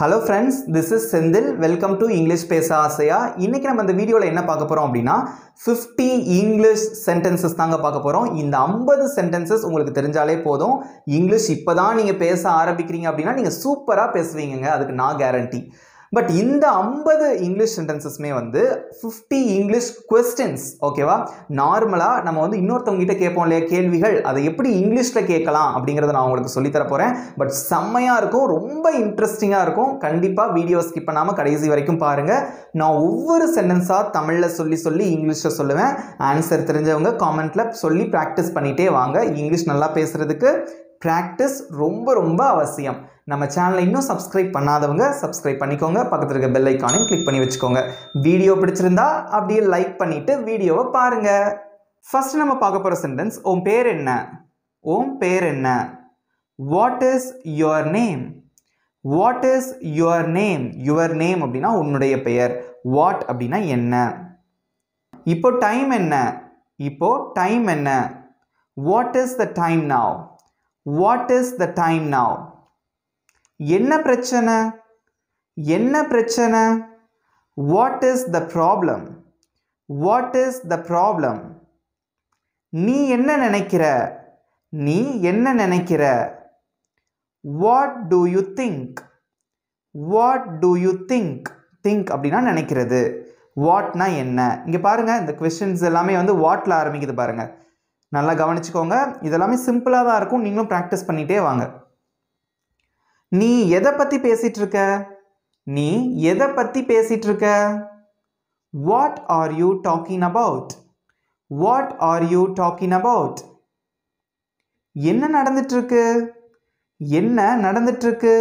hello friends this is Senthil welcome to English பேச ஆசையா இன்றைக்கி நம்ம இந்த வீடியோவில் என்ன பார்க்க போகிறோம் அப்படின்னா ஃபிஃப்டி இங்கிலீஷ் சென்டென்சஸ் தாங்க பார்க்க போகிறோம் இந்த ஐம்பது சென்டென்சஸ் உங்களுக்கு தெரிஞ்சாலே போதும் இங்கிலீஷ் இப்போ தான் நீங்கள் பேச ஆரம்பிக்கிறீங்க அப்படின்னா நீங்கள் சூப்பராக பேசுவீங்க அதுக்கு நான் கேரண்டி பட் இந்த ஐம்பது இங்கிலீஷ் சென்டென்சஸ்மே வந்து ஃபிஃப்டி இங்கிலீஷ் கொஸ்டின்ஸ் ஓகேவா நார்மலாக நம்ம வந்து இன்னொருத்தவங்ககிட்ட கேட்போம் இல்லையா கேள்விகள் அதை எப்படி இங்கிலீஷில் கேட்கலாம் அப்படிங்கிறத நான் உங்களுக்கு சொல்லித்தர போகிறேன் பட் செம்மையாக இருக்கும் ரொம்ப இன்ட்ரெஸ்டிங்காக இருக்கும் கண்டிப்பாக வீடியோ ஸ்கிப் பண்ணாமல் கடைசி வரைக்கும் பாருங்கள் நான் ஒவ்வொரு சென்டென்ஸாக தமிழில் சொல்லி சொல்லி இங்கிலீஷில் சொல்லுவேன் ஆன்சர் தெரிஞ்சவங்க காமெண்ட்டில் சொல்லி ப்ராக்டிஸ் பண்ணிகிட்டே வாங்க இங்கிலீஷ் நல்லா பேசுகிறதுக்கு ப்ராக்டிஸ் ரொம்ப ரொம்ப அவசியம் நம்ம சேனலை இன்னும் சப்ஸ்கிரைப் பண்ணாதவங்க சப்ஸ்கிரைப் பண்ணிக்கோங்க பக்கத்தில் இருக்க பெல் ஐக்கானையும் கிளிக் பண்ணி வச்சுக்கோங்க வீடியோ பிடிச்சிருந்தா அப்படியே லைக் பண்ணிவிட்டு வீடியோவை பாருங்கள் ஃபஸ்ட்டு நம்ம பார்க்க போகிற சென்டென்ஸ் உன் பேர் என்ன உன் பேர் என்ன what is your name what is your name your name அப்படின்னா உன்னுடைய பெயர் வாட் அப்படின்னா என்ன இப்போ டைம் என்ன இப்போ டைம் என்ன what is the time now what is the time now என்ன பிரச்சனை என்ன பிரச்சனை what is the problem what is the problem நீ என்ன நினைக்கிற நீ என்ன நினைக்கிற what do you think what do you think think அப்படின்னா நினைக்கிறது வாட்னா என்ன இங்கே பாருங்கள் இந்த கொஷின்ஸ் எல்லாமே வந்து வாட்டில் ஆரம்பிக்குது பாருங்கள் நல்லா கவனிச்சுக்கோங்க இதெல்லாமே சிம்பிளாக தான் இருக்கும் நீங்களும் ப்ராக்டிஸ் பண்ணிகிட்டே வாங்க நீ எதை பற்றி பேசிட்டு இருக்க நீ எதை பற்றி பேசிட்டு இருக்க what are you talking about what are you talking about என்ன இருக்கு என்ன இருக்கு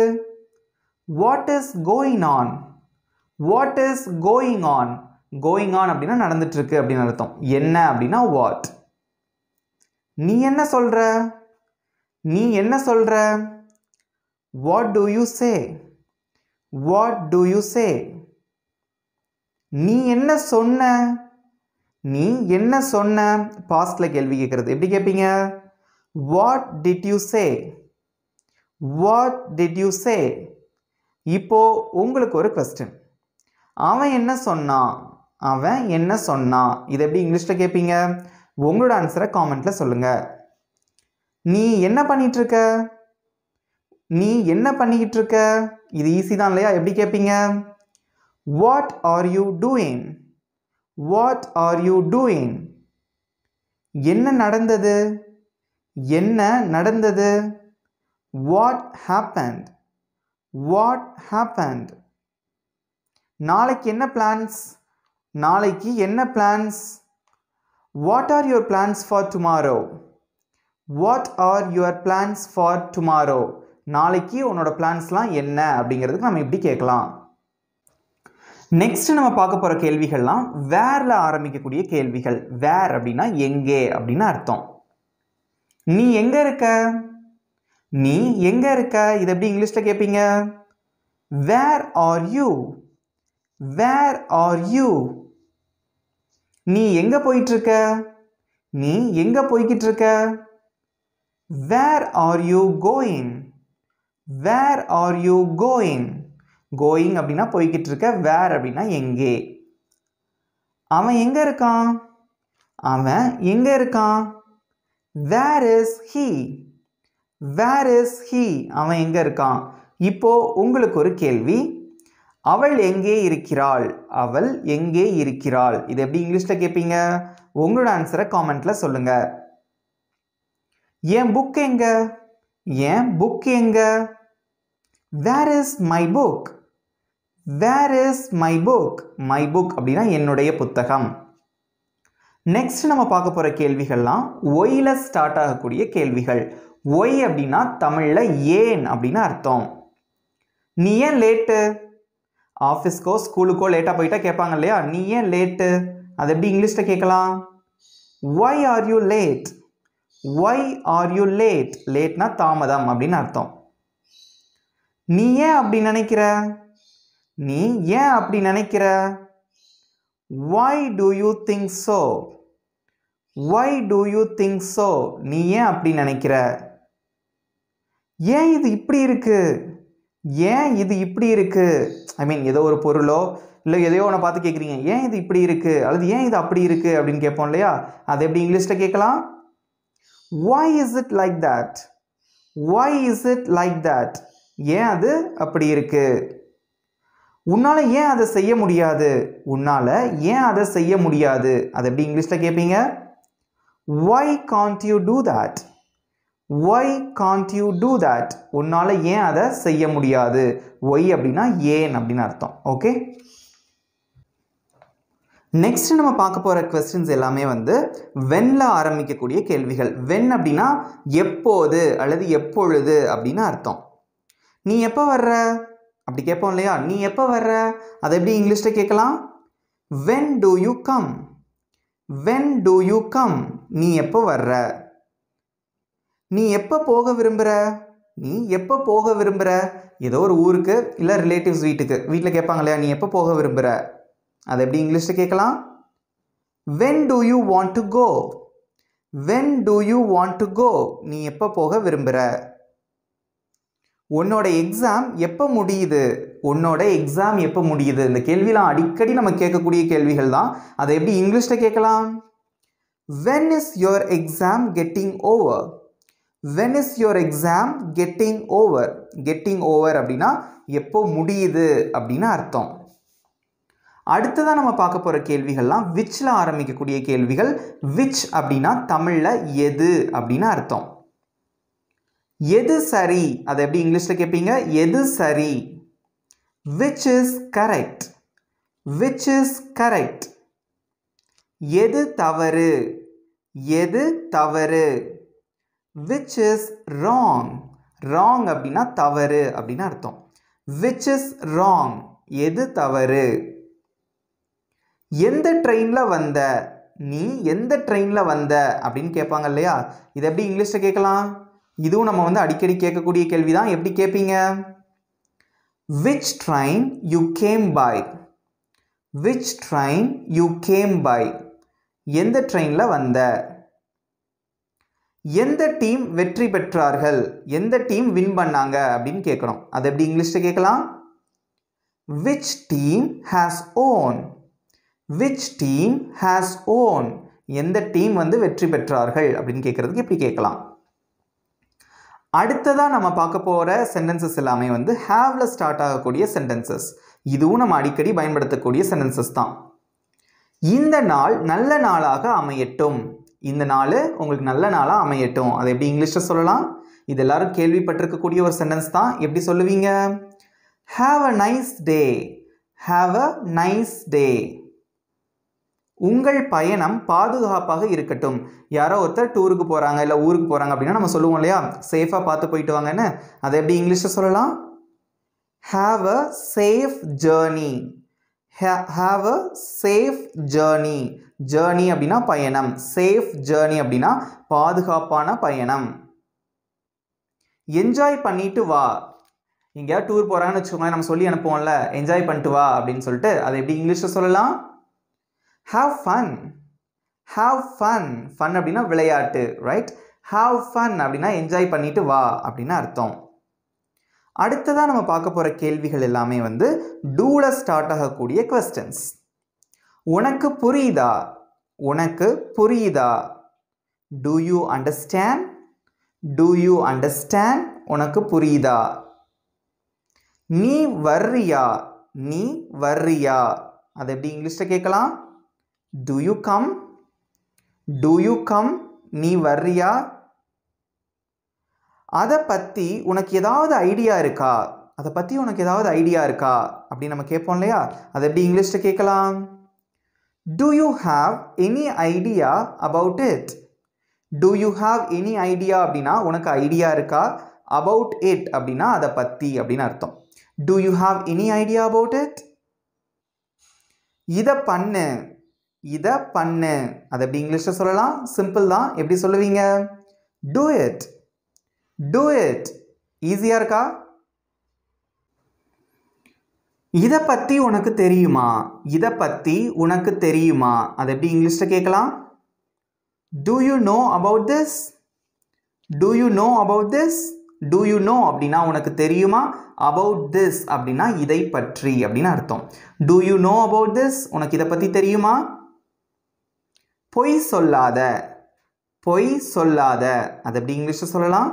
what is going on what is going on going on அப்படின்னா இருக்கு அப்படின்னு அர்த்தம் என்ன அப்படின்னா வாட் நீ என்ன சொல்கிற நீ என்ன சொல்கிற what do you say what do you say நீ என்ன சொன்ன நீ என்ன சொன்ன பாஸ்டில் கேள்வி கேட்குறது எப்படி கேட்பீங்க what did you say what did you say இப்போது உங்களுக்கு ஒரு கொஸ்டின் அவன் என்ன சொன்னான் அவன் என்ன சொன்னான் இது எப்படி இங்கிலீஷில் கேட்பீங்க உங்களோட ஆன்சரை காமெண்ட்டில் சொல்லுங்கள் நீ என்ன பண்ணிகிட்ருக்க நீ என்ன பண்ணிக்கிட்டு இருக்க இது ஈஸி தான் இல்லையா எப்படி கேட்பீங்க what are you doing what are you doing என்ன நடந்தது என்ன நடந்தது வாட் ஹேப்பண்ட் வாட் ஹேப்பண்ட் நாளைக்கு என்ன பிளான்ஸ் நாளைக்கு என்ன plans what are your plans for tomorrow what are your plans for tomorrow நாளைக்கு உன்னோட பிளான்ஸ்லாம் என்ன அப்படிங்கிறதுக்கு நம்ம இப்படி கேட்கலாம் நெக்ஸ்ட் நம்ம பார்க்க போகிற கேள்விகள்லாம் வேரில் ஆரம்பிக்கக்கூடிய கேள்விகள் வேர் அப்படின்னா எங்கே அப்படின்னு அர்த்தம் நீ எங்கே இருக்க நீ எங்கே இருக்க இது எப்படி இங்கிலீஷில் கேட்பீங்க where are you where are you நீ எங்கே இருக்க நீ எங்கே போய்கிட்டு இருக்க where are you going where are you going going அப்படின்னா போய்கிட்டு இருக்க வேர் அப்படின்னா எங்கே அவன் எங்கே இருக்கான் அவன் எங்கே இருக்கான் where is he where is he அவன் எங்கே இருக்கான் இப்போது உங்களுக்கு ஒரு கேள்வி அவள் எங்கே இருக்கிறாள் அவள் எங்கே இருக்கிறாள் இது எப்படி இங்கிலீஷில் கேட்பீங்க உங்களோட ஆன்சரை காமெண்ட்டில் சொல்லுங்கள் ஏன் புக் எங்கே ஏன் புக் எங்கே where is my book where is my book my book அப்படின்னா என்னுடைய புத்தகம் நெக்ஸ்ட் நம்ம பார்க்க போகிற கேள்விகள்லாம் ஒயில் ஸ்டார்ட் ஆகக்கூடிய கேள்விகள் ஒய் அப்படின்னா தமிழில் ஏன் அப்படின்னு அர்த்தம் நீ ஏன் லேட்டு ஆஃபீஸ்க்கோ ஸ்கூலுக்கோ லேட்டாக போயிட்டா கேட்பாங்க இல்லையா நீ ஏன் லேட்டு அது எப்படி இங்கிலீஷில் கேட்கலாம் why are you late why are you late லேட்னா தாமதம் அப்படின்னு அர்த்தம் நீ ஏன் அப்படி நினைக்கிற நீ ஏன் அப்படி நினைக்கிற why do you think so why do you think so நீ ஏன் அப்படி நினைக்கிற ஏன் இது இப்படி இருக்கு ஏன் இது இப்படி இருக்கு ஐ மீன் ஏதோ ஒரு பொருளோ இல்லை எதையோ ஒன்று பார்த்து கேட்குறீங்க ஏன் இது இப்படி இருக்கு அல்லது ஏன் இது அப்படி இருக்கு அப்படின்னு கேட்போம் இல்லையா அது எப்படி இங்கிலீஷில் கேட்கலாம் why is it like that why is it like that ஏன் அது அப்படி இருக்குது உன்னால் ஏன் அதை செய்ய முடியாது உன்னால் ஏன் அதை செய்ய முடியாது அது எப்படி இங்கிலீஷில் கேட்பீங்க why can't you do that why can't you do that உன்னால் ஏன் அதை செய்ய முடியாது ஒய் அப்படின்னா ஏன் அப்படின்னு அர்த்தம் ஓகே நெக்ஸ்ட் நம்ம பார்க்க போகிற கொஸ்டின்ஸ் எல்லாமே வந்து வெண்ணில் ஆரம்பிக்கக்கூடிய கேள்விகள் வென் அப்படின்னா எப்போது அல்லது எப்பொழுது அப்படின்னு அர்த்தம் நீ எப்போ வர்ற அப்படி கேட்போம் இல்லையா நீ எப்போ வர்ற அதை எப்படி இங்கிலீஷில் கேட்கலாம் when do you come when do you come நீ எப்போ வர்ற நீ எப்போ போக விரும்புகிற நீ எப்போ போக விரும்புகிற ஏதோ ஒரு ஊருக்கு இல்லை ரிலேட்டிவ்ஸ் வீட்டுக்கு வீட்டில் கேட்பாங்க இல்லையா நீ எப்போ போக விரும்புகிற அதை எப்படி இங்கிலீஷில் கேட்கலாம் when do you want to go when do you want to go நீ எப்போ போக விரும்புகிற உன்னோட எக்ஸாம் எப்போ முடியுது உன்னோட எக்ஸாம் எப்போ முடியுது இந்த கேள்விலாம் அடிக்கடி நம்ம கேட்கக்கூடிய கேள்விகள் தான் அதை எப்படி இங்கிலீஷில் கேட்கலாம் when is your exam getting over when is your exam getting over getting over அப்படின்னா எப்போ முடியுது அப்படின்னு அர்த்தம் அடுத்ததாக நம்ம பார்க்க போகிற கேள்விகள்லாம் விச்சில் ஆரம்பிக்கக்கூடிய கேள்விகள் விச் அப்படின்னா தமிழில் எது அப்படின்னு அர்த்தம் எது சரி அதை எப்படி இங்கிலீஷில் கேட்பீங்க எது சரி which is correct which is correct எது தவறு எது தவறு விச் இஸ் ராங் ராங் அப்படின்னா தவறு அப்படின்னு அர்த்தம் விச் இஸ் ராங் எது தவறு எந்த ட்ரெயினில் வந்த நீ எந்த ட்ரெயினில் வந்த அப்படின்னு கேட்பாங்க இல்லையா இதை எப்படி இங்கிலீஷில் கேட்கலாம் இதுவும் நம்ம வந்து அடிக்கடி கேட்கக்கூடிய கேள்வி தான் எப்படி கேட்பீங்க which train you came by which train you came by எந்த ட்ரெயினில் வந்த எந்த டீம் வெற்றி பெற்றார்கள் எந்த டீம் வின் பண்ணாங்க அப்படின்னு கேட்கணும் அது எப்படி இங்கிலீஷில் கேட்கலாம் which team has won which team has won எந்த டீம் வந்து வெற்றி பெற்றார்கள் அப்படின்னு கேட்குறதுக்கு இப்படி கேட்கலாம் அடுத்ததாக நம்ம பார்க்க போகிற சென்டென்சஸ் எல்லாமே வந்து ஹேவ்ல ஸ்டார்ட் ஆகக்கூடிய சென்டென்சஸ் இதுவும் நம்ம அடிக்கடி பயன்படுத்தக்கூடிய சென்டென்சஸ் தான் இந்த நாள் நல்ல நாளாக அமையட்டும் இந்த நாள் உங்களுக்கு நல்ல நாளாக அமையட்டும் அதை எப்படி இங்கிலீஷில் சொல்லலாம் இது எல்லாரும் கேள்விப்பட்டிருக்கக்கூடிய ஒரு சென்டென்ஸ் தான் எப்படி சொல்லுவீங்க have a nice day have a nice day உங்கள் பயணம் பாதுகாப்பாக இருக்கட்டும் யாரோ ஒருத்தர் டூருக்கு போகிறாங்க இல்லை ஊருக்கு போகிறாங்க அப்படின்னா நம்ம சொல்லுவோம் இல்லையா சேஃபாக பார்த்து போயிட்டு வாங்கன்னு அதை எப்படி இங்கிலீஷில் சொல்லலாம் have a safe journey have a safe journey journey அப்படின்னா பயணம் சேஃப் ஜேர்னி அப்படின்னா பாதுகாப்பான பயணம் என்ஜாய் பண்ணிட்டு வா எங்கேயாவது டூர் போகிறாங்கன்னு வச்சுக்கோங்களேன் நம்ம சொல்லி அனுப்புவோம்ல என்ஜாய் பண்ணிட்டு வா அப்படின்னு சொல்லிட்டு அதை எப்படி இங்கிலீஷில் சொல்லலாம் have fun have fun fun அப்படின்னா விளையாட்டு ரைட் ஹாவ் ஃபன் அப்படின்னா என்ஜாய் பண்ணிட்டு வா அப்படின்னு அர்த்தம் அடுத்ததாக நம்ம பார்க்க போகிற கேள்விகள் எல்லாமே வந்து டூல ஸ்டார்ட் ஆகக்கூடிய கொஸ்டின்ஸ் உனக்கு புரியுதா உனக்கு புரியுதா do you understand do you understand உனக்கு புரியுதா நீ வர்றியா நீ வர்றியா அது எப்படி இங்கிலீஷில் கேட்கலாம் do you come do you come நீ வர்றியா அதை பற்றி உனக்கு ஏதாவது ஐடியா இருக்கா அதை பற்றி உனக்கு ஏதாவது ஐடியா இருக்கா அப்படின்னு நம்ம கேட்போம் இல்லையா அதை எப்படி இங்கிலீஷில் கேட்கலாம் do you have any idea about it do you have any idea அப்படின்னா உனக்கு ஐடியா இருக்கா அபவுட் இட் அப்படின்னா அதை பற்றி அப்படின்னு அர்த்தம் do you have any idea about it இதை பண்ணு இதை பண்ணு அதை எப்படி இங்கிலீஷில் சொல்லலாம் சிம்பிள் தான் எப்படி சொல்லுவீங்க டூ இட் டூ இட் ஈஸியாக இருக்கா இதை பற்றி உனக்கு தெரியுமா இதை பற்றி உனக்கு தெரியுமா அதை எப்படி இங்கிலீஷில் கேட்கலாம் do you know about this do you know about this do you know அப்படின்னா உனக்கு தெரியுமா அபவுட் திஸ் அப்படின்னா இதை பற்றி அப்படின்னு அர்த்தம் do you know about this உனக்கு இதை பற்றி தெரியுமா பொய் சொல்லாத பொய் சொல்லாத அது எப்படி இங்கிலீஷில் சொல்லலாம்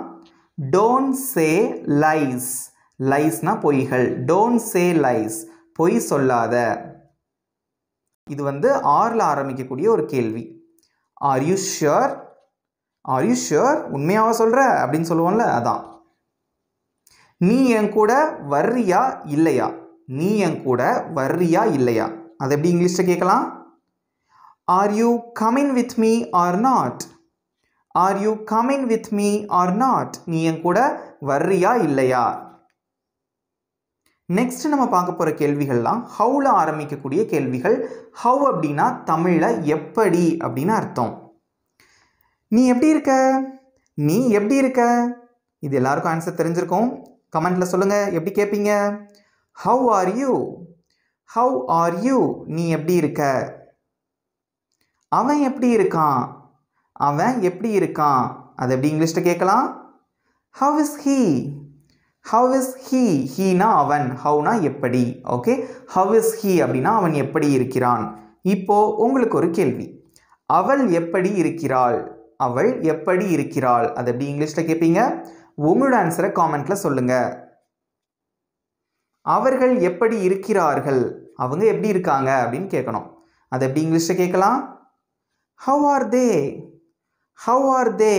டோன்ட் சே லைஸ் லைஸ்னா பொய்கள் டோன்ட் சே லைஸ் பொய் சொல்லாத இது வந்து ஆறில் ஆரம்பிக்கக்கூடிய ஒரு கேள்வி are you sure are you sure உண்மையாக சொல்கிற அப்படின்னு சொல்லுவோம்ல அதான் நீ என் கூட வர்றியா இல்லையா நீ என் கூட வர்றியா இல்லையா அது எப்படி இங்கிலீஷில் கேட்கலாம் are you coming with me or not are you coming with me or not நீ என் கூட வர்றியா இல்லையா நெக்ஸ்ட் நம்ம பார்க்க போகிற கேள்விகள்லாம் ஹவுல ஆரம்பிக்கக்கூடிய கேள்விகள் ஹவு அப்படின்னா தமிழில் எப்படி அப்படின்னு அர்த்தம் நீ எப்படி இருக்க நீ எப்படி இருக்க இது எல்லாருக்கும் ஆன்சர் தெரிஞ்சிருக்கும் கமெண்ட்டில் சொல்லுங்கள் எப்படி கேட்பீங்க how are you how are you நீ எப்படி இருக்க அவன் எப்படி இருக்கான் அவன் எப்படி இருக்கான் அது எப்படி இங்கிலீஷில் கேட்கலாம் how is he how is he ஹீனா அவன் ஹவுனா எப்படி ஓகே ஹவ் இஸ் ஹீ அப்படின்னா அவன் எப்படி இருக்கிறான் இப்போது உங்களுக்கு ஒரு கேள்வி அவள் எப்படி இருக்கிறாள் அவள் எப்படி இருக்கிறாள் அது எப்படி இங்கிலீஷில் கேட்பீங்க உங்களோட ஆன்சரை காமெண்ட்டில் சொல்லுங்கள் அவர்கள் எப்படி இருக்கிறார்கள் அவங்க எப்படி இருக்காங்க அப்படின்னு கேட்கணும் அது எப்படி இங்கிலீஷில் கேட்கலாம் how are they how are they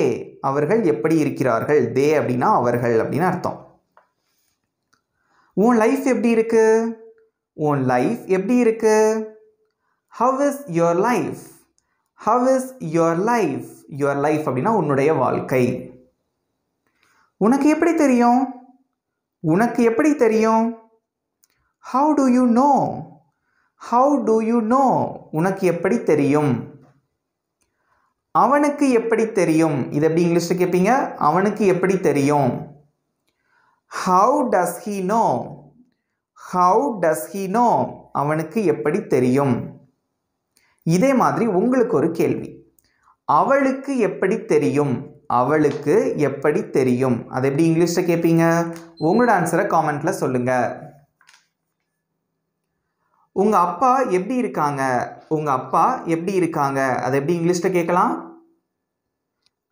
அவர்கள் எப்படி இருக்கிறார்கள் தே அப்படின்னா அவர்கள் அப்படின்னு அர்த்தம் உன் லைஃப் எப்படி இருக்கு உன் லைஃப் எப்படி இருக்கு how is your life how is your life your life அப்படின்னா உன்னுடைய வாழ்க்கை உனக்கு எப்படி தெரியும் உனக்கு எப்படி தெரியும் how do you know how do you know உனக்கு எப்படி தெரியும் அவனுக்கு எப்படி தெரியும் இது எப்படி இங்கிலீஷில் கேட்பீங்க அவனுக்கு எப்படி தெரியும் how does he know how does he know அவனுக்கு எப்படி தெரியும் இதே மாதிரி உங்களுக்கு ஒரு கேள்வி அவளுக்கு எப்படி தெரியும் அவளுக்கு எப்படி தெரியும் அது எப்படி இங்கிலீஷில் கேட்பீங்க உங்களோட ஆன்சரை காமெண்ட்டில் சொல்லுங்கள் உங்கள் அப்பா எப்படி இருக்காங்க உங்கள் அப்பா எப்படி இருக்காங்க அதை எப்படி இங்கிலீஷில் கேட்கலாம்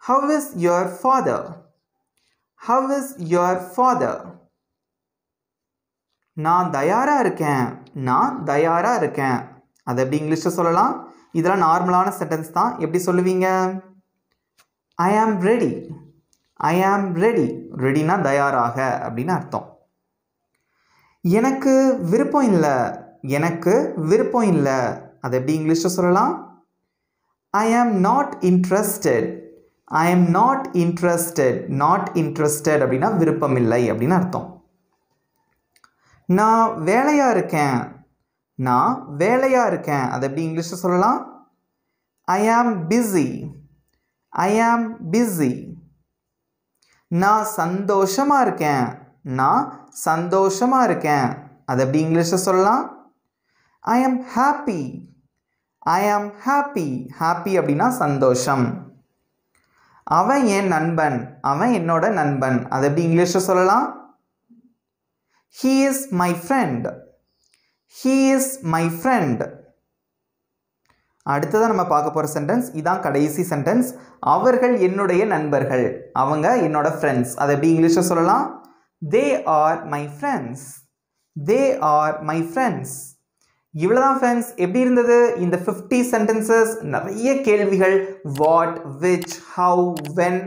how is your father how is your father நான் தயாராக இருக்கேன் நான் தயாராக இருக்கேன் அதை எப்படி இங்கிலீஷில் சொல்லலாம் இதெல்லாம் நார்மலான சென்டென்ஸ் தான் எப்படி சொல்லுவீங்க ஐ am ready I am ready ரெடினா தயாராக அப்படின்னு அர்த்தம் எனக்கு விருப்பம் இல்லை எனக்கு விருப்பம் இல்லை அது எப்படி இங்கிலீஷில் சொல்லலாம் ஐ am not interested I am not interested not interested அப்படின்னா விருப்பம் இல்லை அப்படின்னு அர்த்தம் நான் வேலையாக இருக்கேன் நான் வேலையாக இருக்கேன் அது எப்படி இங்கிலீஷில் சொல்லலாம் ஐ ஆம் பிஸி ஐ ஆம் பிஸி நான் சந்தோஷமாக இருக்கேன் நான் சந்தோஷமாக இருக்கேன் அது எப்படி இங்கிலீஷில் சொல்லலாம் ஐ am happy I am happy happy அப்படின்னா சந்தோஷம் அவன் என் நண்பன் அவன் என்னோட நண்பன் அதை எப்படி இங்கிலீஷில் சொல்லலாம் he is my friend he is my friend அடுத்ததாக நம்ம பார்க்க போகிற சென்டென்ஸ் இதான் கடைசி சென்டென்ஸ் அவர்கள் என்னுடைய நண்பர்கள் அவங்க என்னோட ஃப்ரெண்ட்ஸ் அதை எப்படி இங்கிலீஷில் சொல்லலாம் they are my friends they are my friends இவ்வளோதான் ஃப்ரெண்ட்ஸ் எப்படி இருந்தது இந்த ஃபிஃப்டி சென்டென்சஸ் நிறைய கேள்விகள் வாட் விச் ஹவு வென்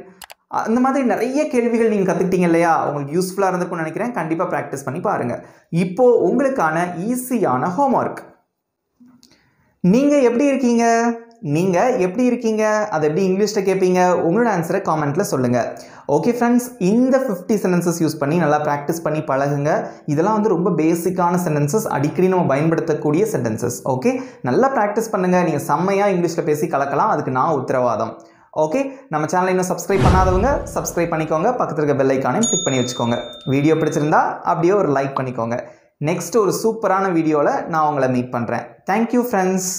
அந்த மாதிரி நிறைய கேள்விகள் நீங்கள் கற்றுக்கிட்டீங்க இல்லையா உங்களுக்கு யூஸ்ஃபுல்லாக இருந்திருக்கும்னு நினைக்கிறேன் கண்டிப்பாக ப்ராக்டிஸ் பண்ணி பாருங்கள் இப்போது உங்களுக்கான ஈஸியான ஹோம்ஒர்க் நீங்கள் எப்படி இருக்கீங்க நீங்கள் எப்படி இருக்கீங்க அதை எப்படி இங்கிலீஷில் கேட்பீங்க உங்களோட ஆன்சரை காமெண்ட்டில் சொல்லுங்கள் ஓகே ஃப்ரெண்ட்ஸ் இந்த ஃபிஃப்டி சென்டென்சஸ் யூஸ் பண்ணி நல்லா ப்ராக்டிஸ் பண்ணி பழகுங்க இதெல்லாம் வந்து ரொம்ப பேசிக்கான சென்டென்சஸ் அடிக்கடி நம்ம பயன்படுத்தக்கூடிய சென்டென்சஸ் ஓகே நல்லா ப்ராக்டிஸ் பண்ணுங்கள் நீங்கள் செம்மையாக இங்கிலீஷில் பேசி கலக்கலாம் அதுக்கு நான் உத்தரவாதம் ஓகே நம்ம சேனலை இன்னும் சப்ஸ்கிரைப் பண்ணாதவங்க சப்ஸ்கிரைப் பண்ணிக்கோங்க பக்கத்தில் இருக்க பெல் ஐக்கானையும் கிளிக் பண்ணி வச்சுக்கோங்க வீடியோ பிடிச்சிருந்தா அப்படியே ஒரு லைக் பண்ணிக்கோங்க நெக்ஸ்ட் ஒரு சூப்பரான வீடியோவில் நான் உங்களை மீட் பண்ணுறேன் தேங்க்யூ ஃப்ரெண்ட்ஸ்